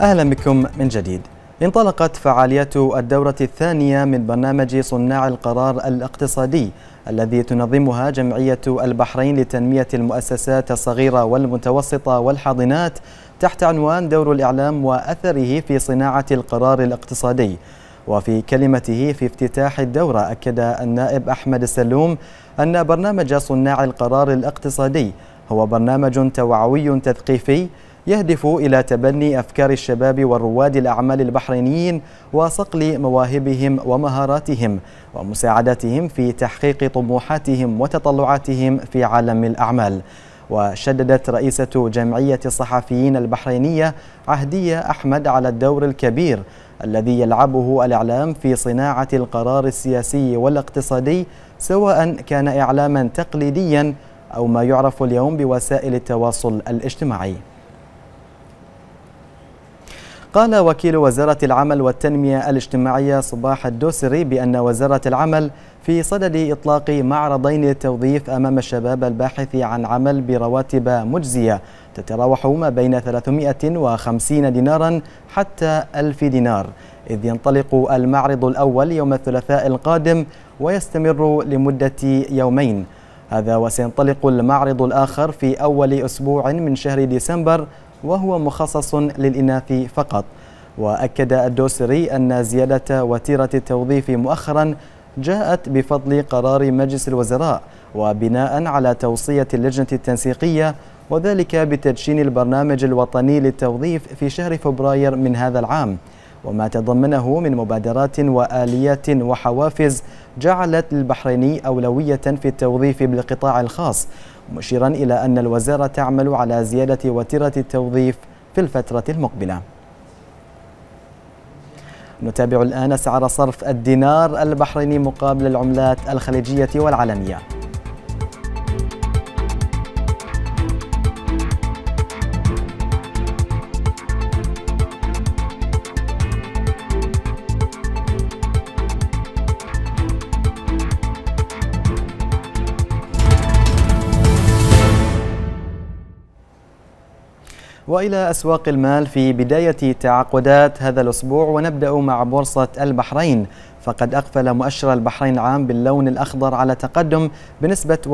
أهلا بكم من جديد انطلقت فعاليات الدورة الثانية من برنامج صناع القرار الاقتصادي الذي تنظمها جمعية البحرين لتنمية المؤسسات الصغيرة والمتوسطة والحاضنات تحت عنوان دور الإعلام وأثره في صناعة القرار الاقتصادي وفي كلمته في افتتاح الدورة أكد النائب أحمد السلوم أن برنامج صناع القرار الاقتصادي هو برنامج توعوي تثقيفي يهدف إلى تبني أفكار الشباب والرواد الأعمال البحرينيين وصقل مواهبهم ومهاراتهم ومساعدتهم في تحقيق طموحاتهم وتطلعاتهم في عالم الأعمال وشددت رئيسة جمعية الصحفيين البحرينية عهدية أحمد على الدور الكبير الذي يلعبه الإعلام في صناعة القرار السياسي والاقتصادي سواء كان إعلاما تقليديا أو ما يعرف اليوم بوسائل التواصل الاجتماعي قال وكيل وزارة العمل والتنمية الاجتماعية صباح الدوسري بأن وزارة العمل في صدد إطلاق معرضين للتوظيف أمام الشباب الباحث عن عمل برواتب مجزية تتراوح ما بين 350 دينارا حتى 1000 دينار إذ ينطلق المعرض الأول يوم الثلاثاء القادم ويستمر لمدة يومين هذا وسينطلق المعرض الآخر في أول أسبوع من شهر ديسمبر وهو مخصص للإناث فقط وأكد الدوسري أن زيادة وتيرة التوظيف مؤخرا جاءت بفضل قرار مجلس الوزراء وبناء على توصية اللجنة التنسيقية وذلك بتدشين البرنامج الوطني للتوظيف في شهر فبراير من هذا العام وما تضمنه من مبادرات وآليات وحوافز جعلت للبحريني أولوية في التوظيف بالقطاع الخاص مشيرا إلى أن الوزارة تعمل على زيادة وتيرة التوظيف في الفترة المقبلة نتابع الآن سعر صرف الدينار البحريني مقابل العملات الخليجية والعالمية وإلى أسواق المال في بداية تعاقدات هذا الأسبوع ونبدأ مع بورصة البحرين فقد أقفل مؤشر البحرين عام باللون الأخضر على تقدم بنسبة 1.44%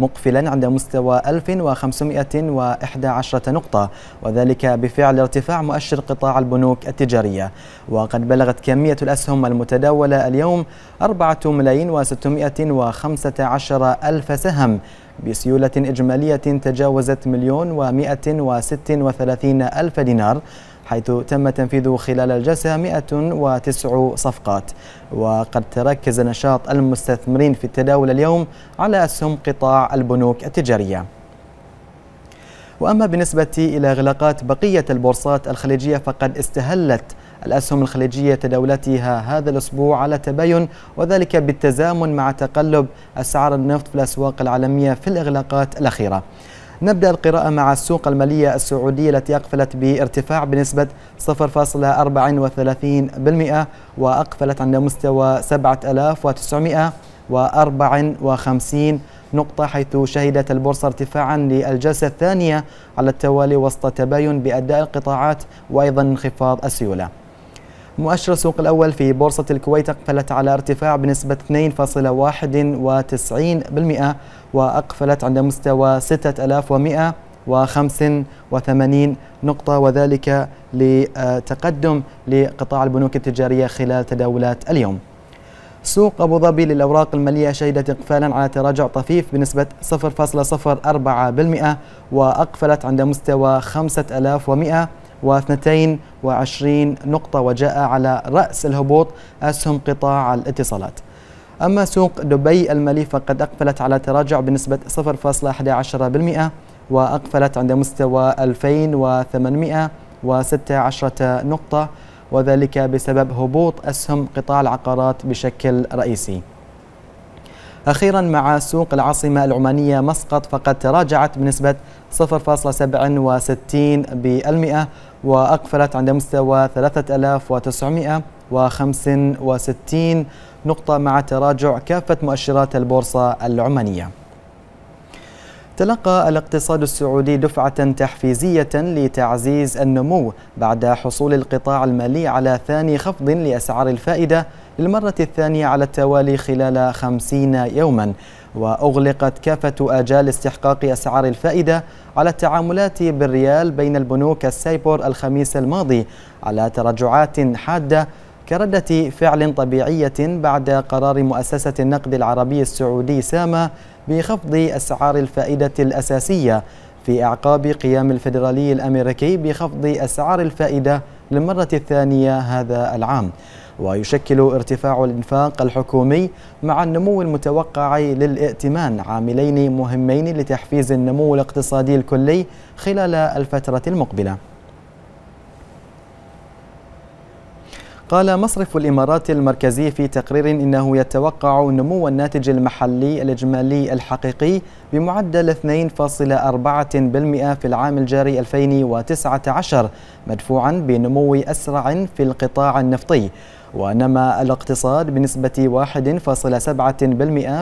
مقفلا عند مستوى 1511 نقطة وذلك بفعل ارتفاع مؤشر قطاع البنوك التجارية وقد بلغت كمية الأسهم المتداولة اليوم 4 ملايين و615 ألف سهم بسيولة إجمالية تجاوزت مليون ومائة وست وثلاثين ألف دينار حيث تم تنفيذ خلال الجلسة 109 صفقات وقد تركز نشاط المستثمرين في التداول اليوم على أسهم قطاع البنوك التجارية وأما بالنسبة إلى إغلاقات بقية البورصات الخليجية فقد استهلت الأسهم الخليجية تداولتها هذا الأسبوع على تباين وذلك بالتزامن مع تقلب أسعار النفط في الأسواق العالمية في الإغلاقات الأخيرة نبدأ القراءة مع السوق المالية السعودية التي أقفلت بارتفاع بنسبة 0.34% وأقفلت عند مستوى 7954 نقطة حيث شهدت البورصة ارتفاعا للجلسة الثانية على التوالي وسط تباين بأداء القطاعات وأيضا انخفاض السيولة مؤشر السوق الأول في بورصة الكويت أقفلت على ارتفاع بنسبة 2.91% وأقفلت عند مستوى 6185 نقطة وذلك لتقدم لقطاع البنوك التجارية خلال تداولات اليوم سوق أبو ظبي للأوراق المالية شهدت إقفالا على تراجع طفيف بنسبة 0.04% وأقفلت عند مستوى 5100 22 نقطة وجاء على رأس الهبوط أسهم قطاع الاتصالات أما سوق دبي المالي فقد أقفلت على تراجع بنسبة 0.11% وأقفلت عند مستوى 2816 نقطة وذلك بسبب هبوط أسهم قطاع العقارات بشكل رئيسي أخيرا مع سوق العاصمة العمانية مسقط فقد تراجعت بنسبة 0.67% وأقفلت عند مستوى 3965 نقطة مع تراجع كافة مؤشرات البورصة العمانية تلقى الاقتصاد السعودي دفعة تحفيزية لتعزيز النمو بعد حصول القطاع المالي على ثاني خفض لأسعار الفائدة للمرة الثانية على التوالي خلال خمسين يوما وأغلقت كافة آجال استحقاق أسعار الفائدة على التعاملات بالريال بين البنوك السايبور الخميس الماضي على تراجعات حادة كردة فعل طبيعية بعد قرار مؤسسة النقد العربي السعودي ساما بخفض أسعار الفائدة الأساسية في أعقاب قيام الفيدرالي الأمريكي بخفض أسعار الفائدة للمرة الثانية هذا العام ويشكل ارتفاع الإنفاق الحكومي مع النمو المتوقع للائتمان عاملين مهمين لتحفيز النمو الاقتصادي الكلي خلال الفترة المقبلة قال مصرف الإمارات المركزي في تقرير إنه يتوقع نمو الناتج المحلي الإجمالي الحقيقي بمعدل 2.4% في العام الجاري 2019 مدفوعا بنمو أسرع في القطاع النفطي ونما الاقتصاد بنسبة 1.7%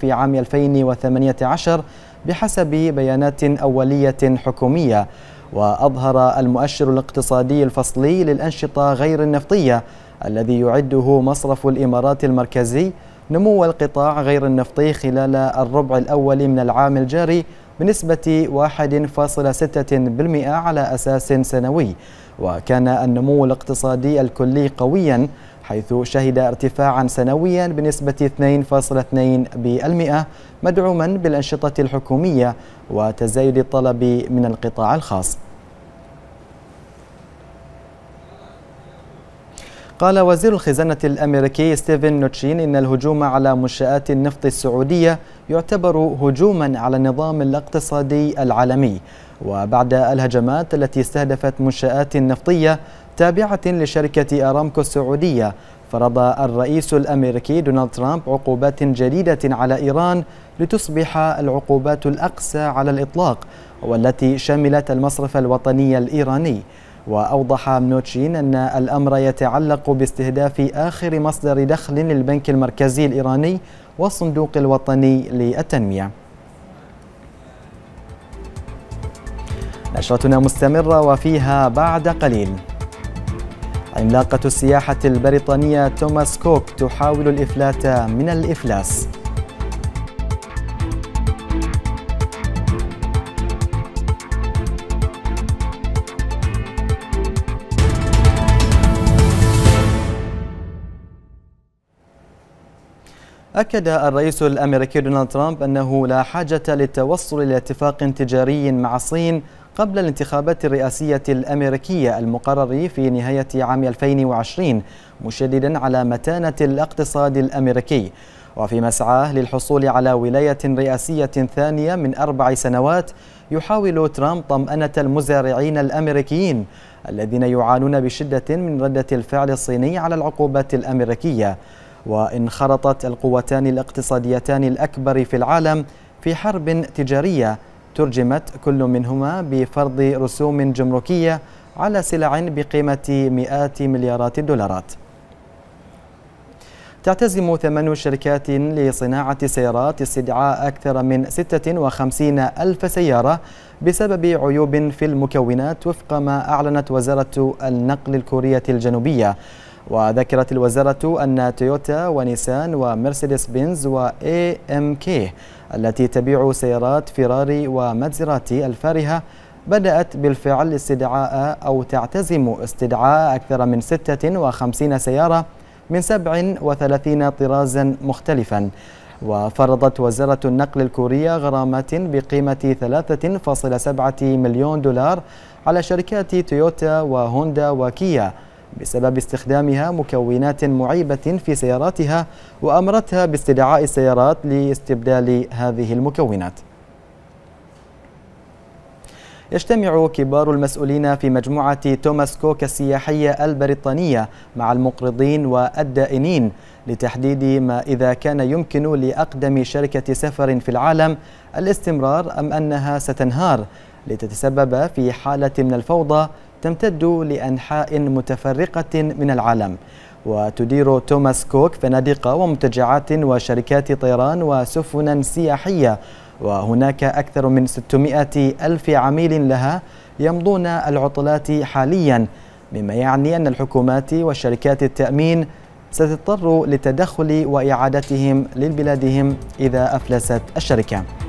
في عام 2018 بحسب بيانات أولية حكومية وأظهر المؤشر الاقتصادي الفصلي للأنشطة غير النفطية الذي يعده مصرف الإمارات المركزي نمو القطاع غير النفطي خلال الربع الأول من العام الجاري بنسبة 1.6% على أساس سنوي وكان النمو الاقتصادي الكلي قوياً حيث شهد ارتفاعا سنويا بنسبة 2.2% مدعوما بالأنشطة الحكومية وتزايد الطلب من القطاع الخاص قال وزير الخزانة الأمريكي ستيفن نوتشين إن الهجوم على منشآت النفط السعودية يعتبر هجوما على النظام الاقتصادي العالمي وبعد الهجمات التي استهدفت منشآت نفطية تابعة لشركة أرامكو السعودية فرض الرئيس الأمريكي دونالد ترامب عقوبات جديدة على إيران لتصبح العقوبات الأقسى على الإطلاق والتي شملت المصرف الوطني الإيراني وأوضح منوتشين أن الأمر يتعلق باستهداف آخر مصدر دخل للبنك المركزي الإيراني والصندوق الوطني للتنمية نشرتنا مستمرة وفيها بعد قليل عملاقة السياحة البريطانية توماس كوك تحاول الإفلات من الإفلاس أكد الرئيس الأمريكي دونالد ترامب أنه لا حاجة للتوصل إلى اتفاق تجاري مع الصين قبل الانتخابات الرئاسية الأمريكية المقرر في نهاية عام 2020 مشددا على متانة الاقتصاد الأمريكي وفي مسعاه للحصول على ولاية رئاسية ثانية من أربع سنوات يحاول ترامب طمأنة المزارعين الأمريكيين الذين يعانون بشدة من ردة الفعل الصيني على العقوبات الأمريكية وانخرطت القوتان الاقتصاديتان الأكبر في العالم في حرب تجارية ترجمت كل منهما بفرض رسوم جمركية على سلع بقيمة مئات مليارات الدولارات تعتزم ثمان شركات لصناعة السيارات استدعاء أكثر من 56 ألف سيارة بسبب عيوب في المكونات وفق ما أعلنت وزارة النقل الكورية الجنوبية وذكرت الوزارة أن تويوتا ونيسان ومرسيدس بنز وإي إم كي التي تبيع سيارات فيراري وماتزراتي الفارهة بدأت بالفعل استدعاء أو تعتزم استدعاء أكثر من 56 سيارة من 37 طرازا مختلفا وفرضت وزارة النقل الكورية غرامات بقيمة 3.7 مليون دولار على شركات تويوتا وهوندا وكيا بسبب استخدامها مكونات معيبة في سياراتها وأمرتها باستدعاء السيارات لاستبدال هذه المكونات يجتمع كبار المسؤولين في مجموعة توماس كوك السياحية البريطانية مع المقرضين والدائنين لتحديد ما إذا كان يمكن لأقدم شركة سفر في العالم الاستمرار أم أنها ستنهار لتتسبب في حالة من الفوضى تمتد لأنحاء متفرقة من العالم وتدير توماس كوك فنادق ومنتجعات وشركات طيران وسفنا سياحية وهناك أكثر من 600 ألف عميل لها يمضون العطلات حاليا مما يعني أن الحكومات وشركات التأمين ستضطر للتدخل وإعادتهم لبلادهم إذا أفلست الشركة